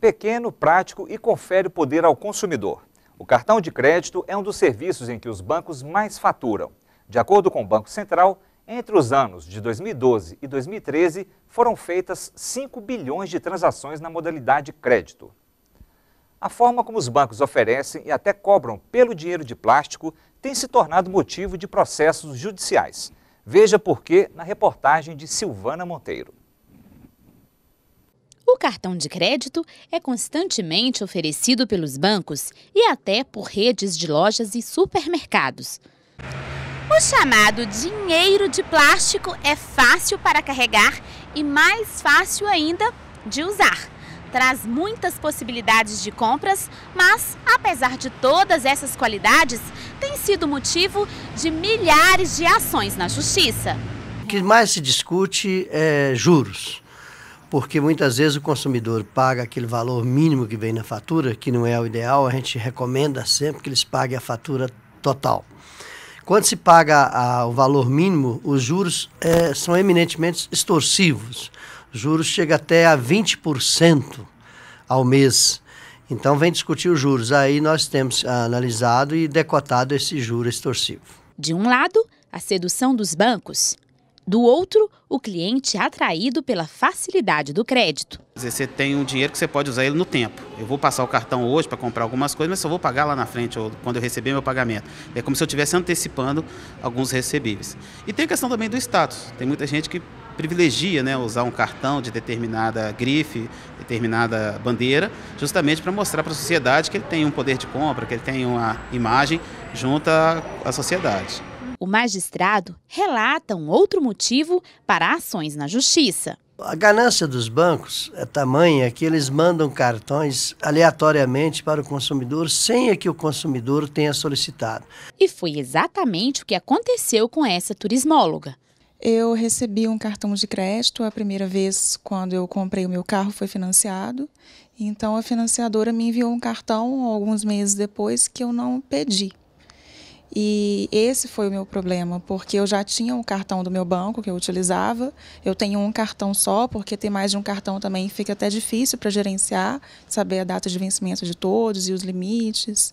Pequeno, prático e confere o poder ao consumidor. O cartão de crédito é um dos serviços em que os bancos mais faturam. De acordo com o Banco Central, entre os anos de 2012 e 2013 foram feitas 5 bilhões de transações na modalidade crédito. A forma como os bancos oferecem e até cobram pelo dinheiro de plástico tem se tornado motivo de processos judiciais. Veja por quê na reportagem de Silvana Monteiro. O cartão de crédito é constantemente oferecido pelos bancos e até por redes de lojas e supermercados. O chamado dinheiro de plástico é fácil para carregar e mais fácil ainda de usar. Traz muitas possibilidades de compras, mas apesar de todas essas qualidades, tem sido motivo de milhares de ações na justiça. O que mais se discute é juros porque muitas vezes o consumidor paga aquele valor mínimo que vem na fatura, que não é o ideal, a gente recomenda sempre que eles paguem a fatura total. Quando se paga a, o valor mínimo, os juros é, são eminentemente extorsivos. Juros chega até a 20% ao mês. Então vem discutir os juros. Aí nós temos ah, analisado e decotado esse juro extorsivo. De um lado, a sedução dos bancos, do outro, o cliente é atraído pela facilidade do crédito. Você tem um dinheiro que você pode usar ele no tempo. Eu vou passar o cartão hoje para comprar algumas coisas, mas só vou pagar lá na frente, ou quando eu receber meu pagamento. É como se eu estivesse antecipando alguns recebíveis. E tem a questão também do status. Tem muita gente que privilegia né, usar um cartão de determinada grife, determinada bandeira, justamente para mostrar para a sociedade que ele tem um poder de compra, que ele tem uma imagem junto à sociedade magistrado relatam outro motivo para ações na justiça. A ganância dos bancos é tamanha que eles mandam cartões aleatoriamente para o consumidor sem é que o consumidor tenha solicitado. E foi exatamente o que aconteceu com essa turismóloga. Eu recebi um cartão de crédito a primeira vez quando eu comprei o meu carro, foi financiado. Então a financiadora me enviou um cartão alguns meses depois que eu não pedi. E esse foi o meu problema, porque eu já tinha um cartão do meu banco que eu utilizava. Eu tenho um cartão só, porque ter mais de um cartão também fica até difícil para gerenciar, saber a data de vencimento de todos e os limites.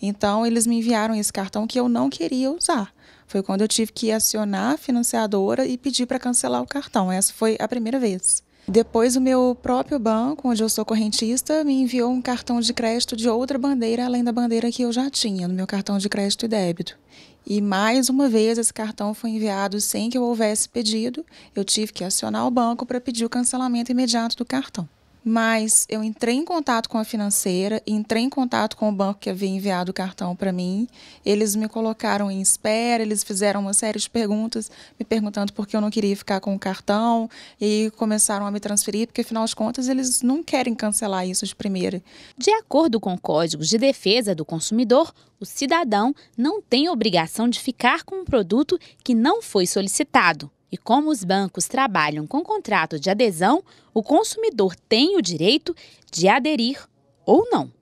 Então, eles me enviaram esse cartão que eu não queria usar. Foi quando eu tive que acionar a financiadora e pedir para cancelar o cartão. Essa foi a primeira vez. Depois, o meu próprio banco, onde eu sou correntista, me enviou um cartão de crédito de outra bandeira além da bandeira que eu já tinha no meu cartão de crédito e débito. E mais uma vez esse cartão foi enviado sem que eu houvesse pedido. Eu tive que acionar o banco para pedir o cancelamento imediato do cartão. Mas eu entrei em contato com a financeira, entrei em contato com o banco que havia enviado o cartão para mim. Eles me colocaram em espera, eles fizeram uma série de perguntas, me perguntando por que eu não queria ficar com o cartão, e começaram a me transferir, porque afinal de contas eles não querem cancelar isso de primeira. De acordo com códigos de defesa do consumidor, o cidadão não tem obrigação de ficar com um produto que não foi solicitado. E como os bancos trabalham com contrato de adesão, o consumidor tem o direito de aderir ou não.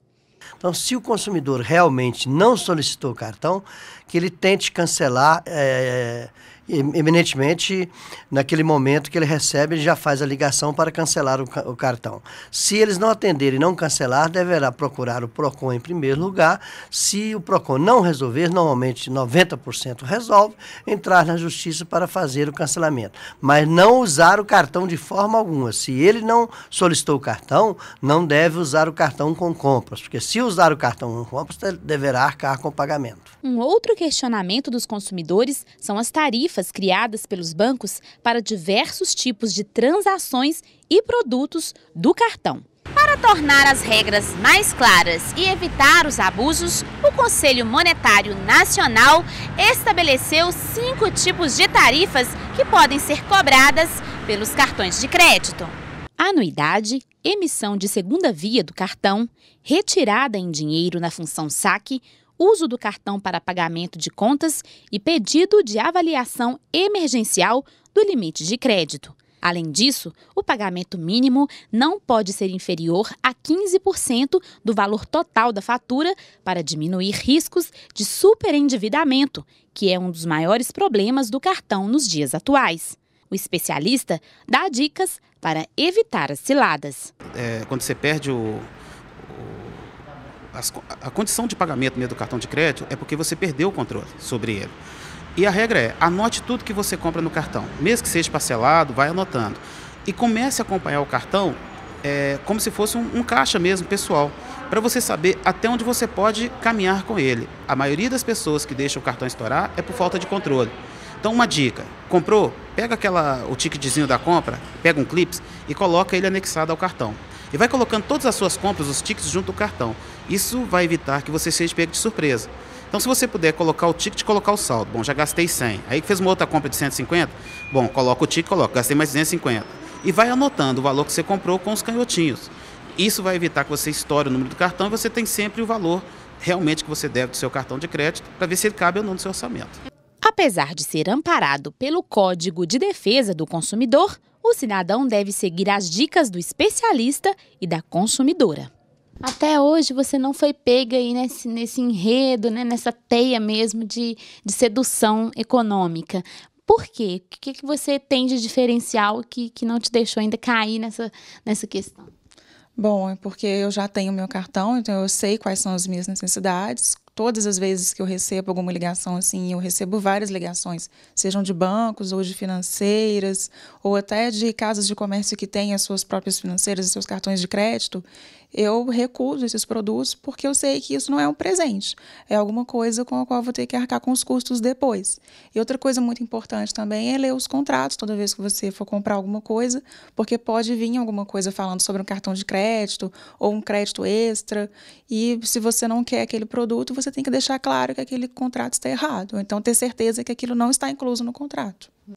Então, se o consumidor realmente não solicitou o cartão, que ele tente cancelar é, é eminentemente naquele momento que ele recebe, ele já faz a ligação para cancelar o, o, cartão. Se eles não atenderem e não cancelar, deverá procurar o PROCON em primeiro lugar. Se o PROCON não resolver, normalmente 90% resolve, entrar na justiça para fazer o cancelamento. Mas não usar o cartão de forma alguma. Se ele não solicitou o cartão, não deve usar o cartão com compras, porque se usar o cartão com compras, deverá arcar com o pagamento. Um outro questionamento dos consumidores são as tarifas criadas pelos bancos para diversos tipos de transações e produtos do cartão. Para tornar as regras mais claras e evitar os abusos, o Conselho Monetário Nacional estabeleceu cinco tipos de tarifas que podem ser cobradas pelos cartões de crédito: anuidade, emissão de segunda via do cartão, retirada em dinheiro na função saque, uso do cartão para pagamento de contas e pedido de avaliação emergencial do limite de crédito. Além disso, o pagamento mínimo não pode ser inferior a 15% do valor total da fatura para diminuir riscos de superendividamento, que é um dos maiores problemas do cartão nos dias atuais. O especialista dá dicas para evitar as ciladas. É, quando você perde o, a condição de pagamento do cartão de crédito é porque você perdeu o controle sobre ele. E a regra é, anote tudo que você compra no cartão. Mesmo que seja parcelado, vai anotando. E comece a acompanhar o cartão é, como se fosse um, um caixa mesmo, pessoal, para você saber até onde você pode caminhar com ele. A maioria das pessoas que deixam o cartão estourar é por falta de controle. Então, uma dica: comprou, pega aquela, o ticketzinho da compra, pega um clips e coloca ele anexado ao cartão e vai colocando todas as suas compras, os tickets, junto ao cartão. Isso vai evitar que você seja pego de surpresa. Então, se você puder colocar o ticket, colocar o saldo. Bom, já gastei 100. Aí fez uma outra compra de 150. Bom, coloca o ticket, coloca, gastei mais 250. E vai anotando o valor que você comprou com os canhotinhos. Isso vai evitar que você estoure o número do cartão e você tem sempre o valor realmente que você deve do seu cartão de crédito para ver se ele cabe ou não no seu orçamento. Apesar de ser amparado pelo Código de Defesa do Consumidor, o cidadão deve seguir as dicas do especialista e da consumidora. Até hoje você não foi pega aí nesse, nesse enredo, né, nessa teia mesmo de, de sedução econômica. Por quê? O que, que você tem de diferencial que, que não te deixou ainda cair nessa, nessa questão? Bom, é porque eu já tenho meu cartão, então eu sei quais são as minhas necessidades, todas as vezes que eu recebo alguma ligação assim, eu recebo várias ligações, sejam de bancos ou de financeiras, ou até de casas de comércio que têm as suas próprias financeiras e seus cartões de crédito, eu recuso esses produtos porque eu sei que isso não é um presente, é alguma coisa com a qual vou ter que arcar com os custos depois. E outra coisa muito importante também é ler os contratos toda vez que você for comprar alguma coisa, porque pode vir alguma coisa falando sobre um cartão de crédito ou um crédito extra, e se você não quer aquele produto, você você tem que deixar claro que aquele contrato está errado. Ou então, ter certeza que aquilo não está incluso no contrato.